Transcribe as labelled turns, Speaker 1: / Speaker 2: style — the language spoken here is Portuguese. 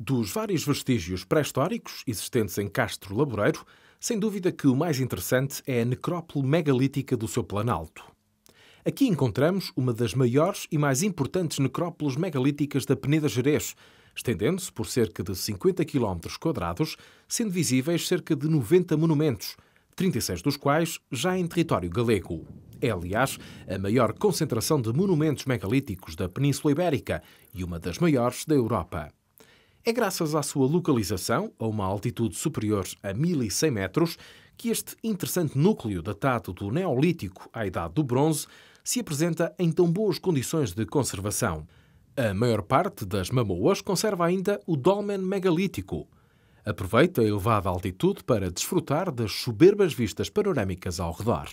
Speaker 1: Dos vários vestígios pré-históricos existentes em Castro Laboreiro, sem dúvida que o mais interessante é a necrópole megalítica do seu Planalto. Aqui encontramos uma das maiores e mais importantes necrópoles megalíticas da Peneda Jerez, estendendo-se por cerca de 50 km, sendo visíveis cerca de 90 monumentos, 36 dos quais já em território galego. É, aliás, a maior concentração de monumentos megalíticos da Península Ibérica e uma das maiores da Europa. É graças à sua localização, a uma altitude superior a 1100 metros, que este interessante núcleo datado do Neolítico à Idade do Bronze se apresenta em tão boas condições de conservação. A maior parte das mamoas conserva ainda o dolmen megalítico. Aproveita a elevada altitude para desfrutar das soberbas vistas panorâmicas ao redor.